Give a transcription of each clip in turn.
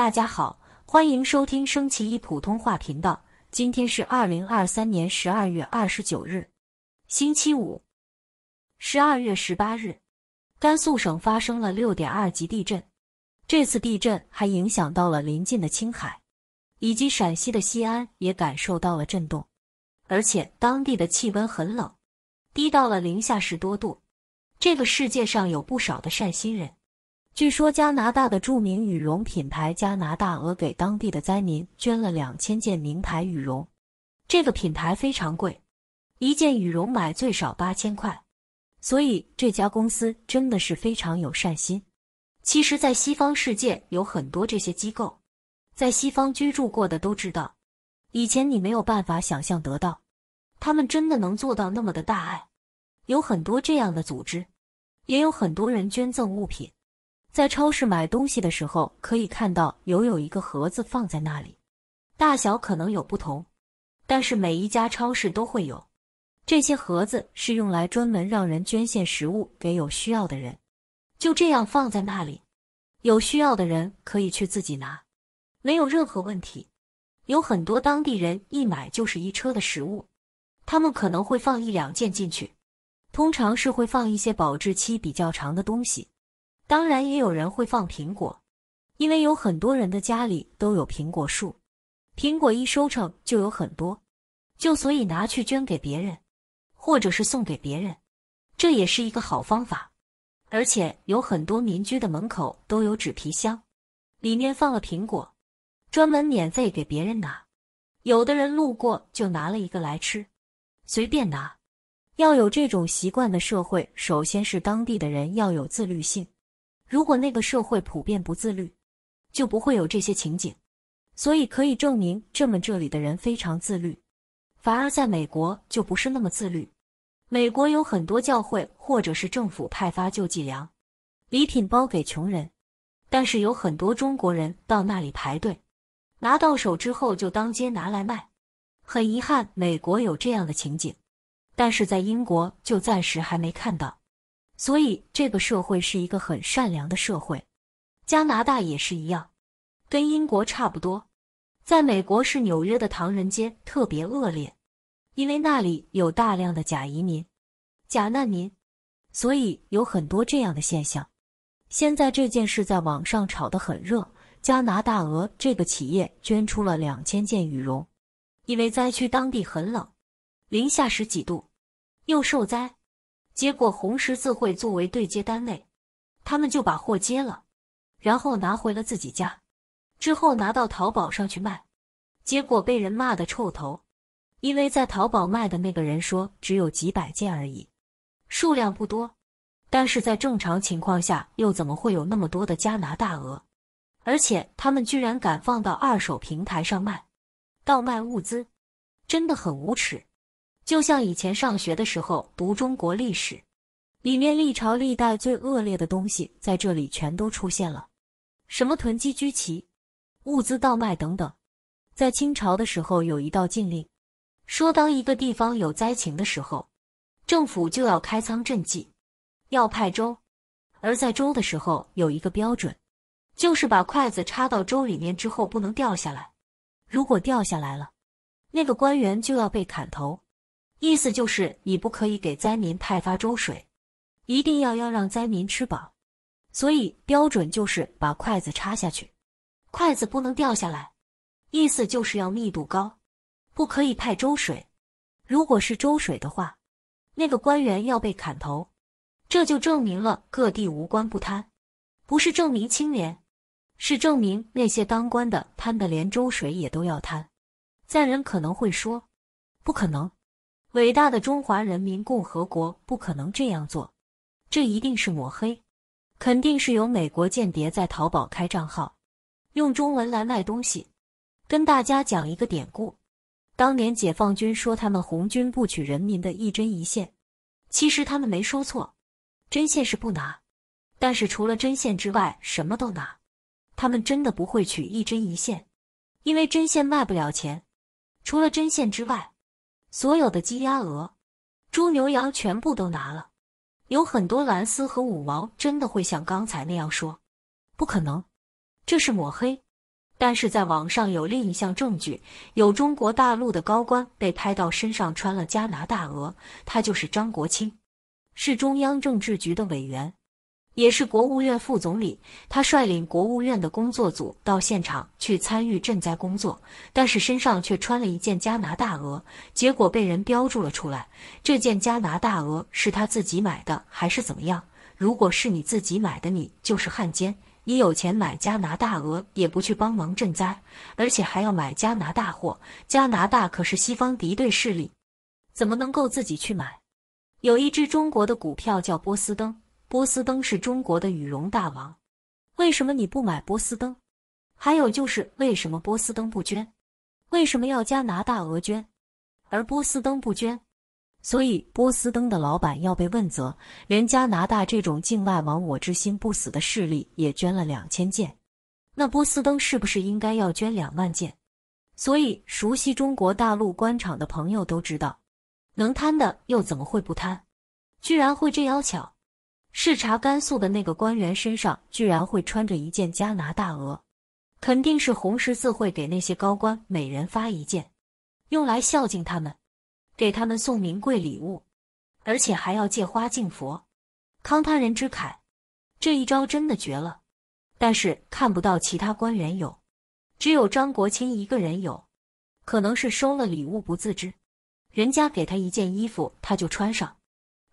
大家好，欢迎收听升旗一普通话频道。今天是二零二三年十二月二十九日，星期五。十二月十八日，甘肃省发生了六点二级地震，这次地震还影响到了临近的青海，以及陕西的西安也感受到了震动。而且当地的气温很冷，低到了零下十多度。这个世界上有不少的善心人。据说加拿大的著名羽绒品牌加拿大鹅给当地的灾民捐了两千件名牌羽绒，这个品牌非常贵，一件羽绒买最少八千块，所以这家公司真的是非常有善心。其实，在西方世界有很多这些机构，在西方居住过的都知道，以前你没有办法想象得到，他们真的能做到那么的大爱。有很多这样的组织，也有很多人捐赠物品。在超市买东西的时候，可以看到有有一个盒子放在那里，大小可能有不同，但是每一家超市都会有。这些盒子是用来专门让人捐献食物给有需要的人，就这样放在那里，有需要的人可以去自己拿，没有任何问题。有很多当地人一买就是一车的食物，他们可能会放一两件进去，通常是会放一些保质期比较长的东西。当然，也有人会放苹果，因为有很多人的家里都有苹果树，苹果一收成就有很多，就所以拿去捐给别人，或者是送给别人，这也是一个好方法。而且有很多民居的门口都有纸皮箱，里面放了苹果，专门免费给别人拿。有的人路过就拿了一个来吃，随便拿。要有这种习惯的社会，首先是当地的人要有自律性。如果那个社会普遍不自律，就不会有这些情景。所以可以证明，这么这里的人非常自律。反而在美国就不是那么自律。美国有很多教会或者是政府派发救济粮、礼品包给穷人，但是有很多中国人到那里排队，拿到手之后就当街拿来卖。很遗憾，美国有这样的情景，但是在英国就暂时还没看到。所以，这个社会是一个很善良的社会，加拿大也是一样，跟英国差不多。在美国是纽约的唐人街特别恶劣，因为那里有大量的假移民、假难民，所以有很多这样的现象。现在这件事在网上炒得很热，加拿大鹅这个企业捐出了两千件羽绒，因为灾区当地很冷，零下十几度，又受灾。结果红十字会作为对接单位，他们就把货接了，然后拿回了自己家，之后拿到淘宝上去卖，结果被人骂的臭头。因为在淘宝卖的那个人说只有几百件而已，数量不多，但是在正常情况下又怎么会有那么多的加拿大鹅？而且他们居然敢放到二手平台上卖，倒卖物资，真的很无耻。就像以前上学的时候读中国历史，里面历朝历代最恶劣的东西在这里全都出现了，什么囤积居奇、物资倒卖等等。在清朝的时候有一道禁令，说当一个地方有灾情的时候，政府就要开仓赈济，要派粥。而在粥的时候有一个标准，就是把筷子插到粥里面之后不能掉下来，如果掉下来了，那个官员就要被砍头。意思就是你不可以给灾民派发粥水，一定要要让灾民吃饱。所以标准就是把筷子插下去，筷子不能掉下来。意思就是要密度高，不可以派粥水。如果是粥水的话，那个官员要被砍头。这就证明了各地无官不贪，不是证明清廉，是证明那些当官的贪的连粥水也都要贪。在人可能会说，不可能。伟大的中华人民共和国不可能这样做，这一定是抹黑，肯定是有美国间谍在淘宝开账号，用中文来卖东西。跟大家讲一个典故：当年解放军说他们红军不取人民的一针一线，其实他们没说错，针线是不拿，但是除了针线之外什么都拿。他们真的不会取一针一线，因为针线卖不了钱。除了针线之外。所有的鸡、鸭、鹅、猪、牛、羊全部都拿了，有很多蓝丝和五毛真的会像刚才那样说，不可能，这是抹黑。但是在网上有另一项证据，有中国大陆的高官被拍到身上穿了加拿大鹅，他就是张国清，是中央政治局的委员。也是国务院副总理，他率领国务院的工作组到现场去参与赈灾工作，但是身上却穿了一件加拿大鹅，结果被人标注了出来。这件加拿大鹅是他自己买的还是怎么样？如果是你自己买的，你就是汉奸。你有钱买加拿大鹅也不去帮忙赈灾，而且还要买加拿大货。加拿大可是西方敌对势力，怎么能够自己去买？有一只中国的股票叫波司登。波司登是中国的羽绒大王，为什么你不买波司登？还有就是为什么波司登不捐？为什么要加拿大俄捐？而波司登不捐，所以波司登的老板要被问责。连加拿大这种境外亡我之心不死的势力也捐了两千件，那波司登是不是应该要捐两万件？所以熟悉中国大陆官场的朋友都知道，能贪的又怎么会不贪？居然会这样巧？视察甘肃的那个官员身上居然会穿着一件加拿大鹅，肯定是红十字会给那些高官每人发一件，用来孝敬他们，给他们送名贵礼物，而且还要借花敬佛，康他人之慨。这一招真的绝了，但是看不到其他官员有，只有张国清一个人有，可能是收了礼物不自知，人家给他一件衣服他就穿上。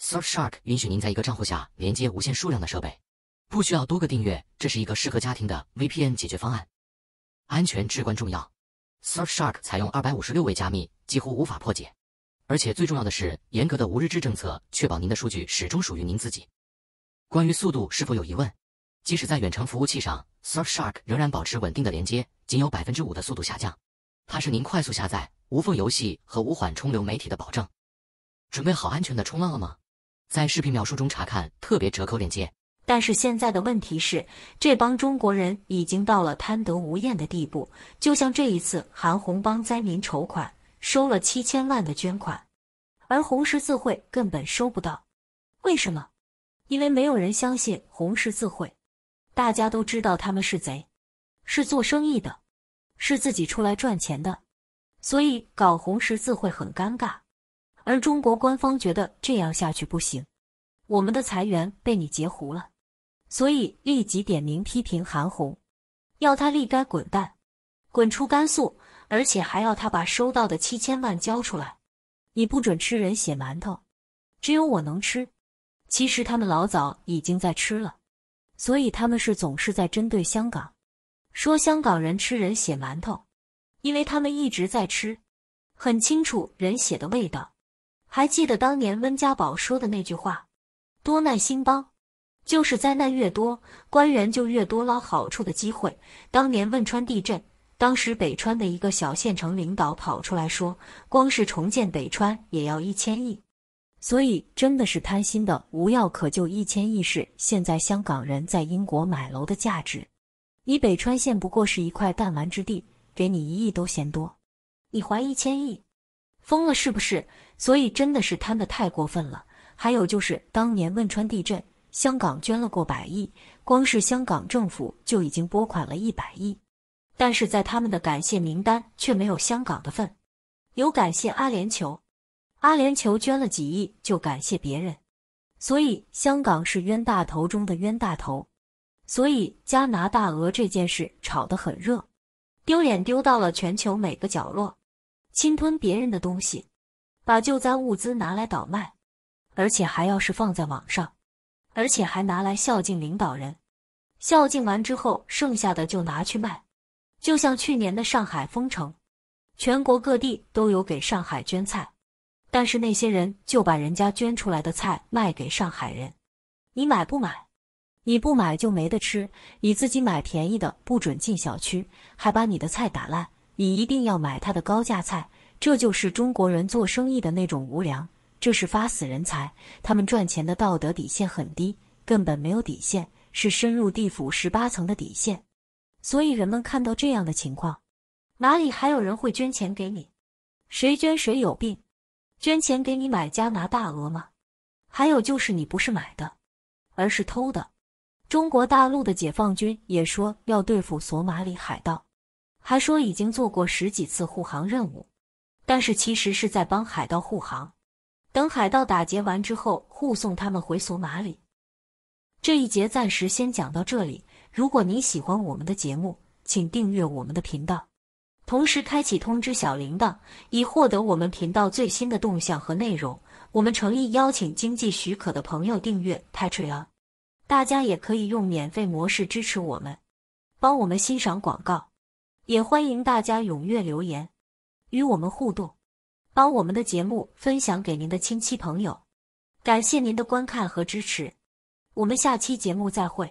Surfshark 允许您在一个账户下连接无限数量的设备，不需要多个订阅，这是一个适合家庭的 VPN 解决方案。安全至关重要，Surfshark 采用256位加密，几乎无法破解。而且最重要的是，严格的无日志政策确保您的数据始终属于您自己。关于速度是否有疑问？即使在远程服务器上，Surfshark 仍然保持稳定的连接，仅有百分之五的速度下降。它是您快速下载、无缝游戏和无缓冲流媒体的保证。准备好安全的冲浪了吗？在视频描述中查看特别折扣链接。但是现在的问题是，这帮中国人已经到了贪得无厌的地步。就像这一次，韩红帮灾民筹款，收了七千万的捐款，而红十字会根本收不到。为什么？因为没有人相信红十字会。大家都知道他们是贼，是做生意的，是自己出来赚钱的，所以搞红十字会很尴尬。而中国官方觉得这样下去不行，我们的裁员被你截胡了，所以立即点名批评韩红，要他立该滚蛋，滚出甘肃，而且还要他把收到的七千万交出来。你不准吃人血馒头，只有我能吃。其实他们老早已经在吃了，所以他们是总是在针对香港，说香港人吃人血馒头，因为他们一直在吃，很清楚人血的味道。还记得当年温家宝说的那句话：“多难兴邦”，就是灾难越多，官员就越多捞好处的机会。当年汶川地震，当时北川的一个小县城领导跑出来说，光是重建北川也要一千亿，所以真的是贪心的无药可救。一千亿是现在香港人在英国买楼的价值。你北川县不过是一块弹丸之地，给你一亿都嫌多，你怀一千亿？疯了是不是？所以真的是贪的太过分了。还有就是当年汶川地震，香港捐了过百亿，光是香港政府就已经拨款了一百亿，但是在他们的感谢名单却没有香港的份，有感谢阿联酋，阿联酋捐了几亿就感谢别人，所以香港是冤大头中的冤大头。所以加拿大鹅这件事炒得很热，丢脸丢到了全球每个角落。侵吞别人的东西，把救灾物资拿来倒卖，而且还要是放在网上，而且还拿来孝敬领导人。孝敬完之后，剩下的就拿去卖。就像去年的上海封城，全国各地都有给上海捐菜，但是那些人就把人家捐出来的菜卖给上海人。你买不买？你不买就没得吃。你自己买便宜的，不准进小区，还把你的菜打烂。你一定要买他的高价菜，这就是中国人做生意的那种无良，这是发死人财。他们赚钱的道德底线很低，根本没有底线，是深入地府十八层的底线。所以人们看到这样的情况，哪里还有人会捐钱给你？谁捐谁有病？捐钱给你买加拿大鹅吗？还有就是你不是买的，而是偷的。中国大陆的解放军也说要对付索马里海盗。还说已经做过十几次护航任务，但是其实是在帮海盗护航，等海盗打劫完之后护送他们回索马里。这一节暂时先讲到这里。如果你喜欢我们的节目，请订阅我们的频道，同时开启通知小铃铛，以获得我们频道最新的动向和内容。我们诚意邀请经济许可的朋友订阅 Patreon，大家也可以用免费模式支持我们，帮我们欣赏广告。也欢迎大家踊跃留言，与我们互动，把我们的节目分享给您的亲戚朋友。感谢您的观看和支持，我们下期节目再会。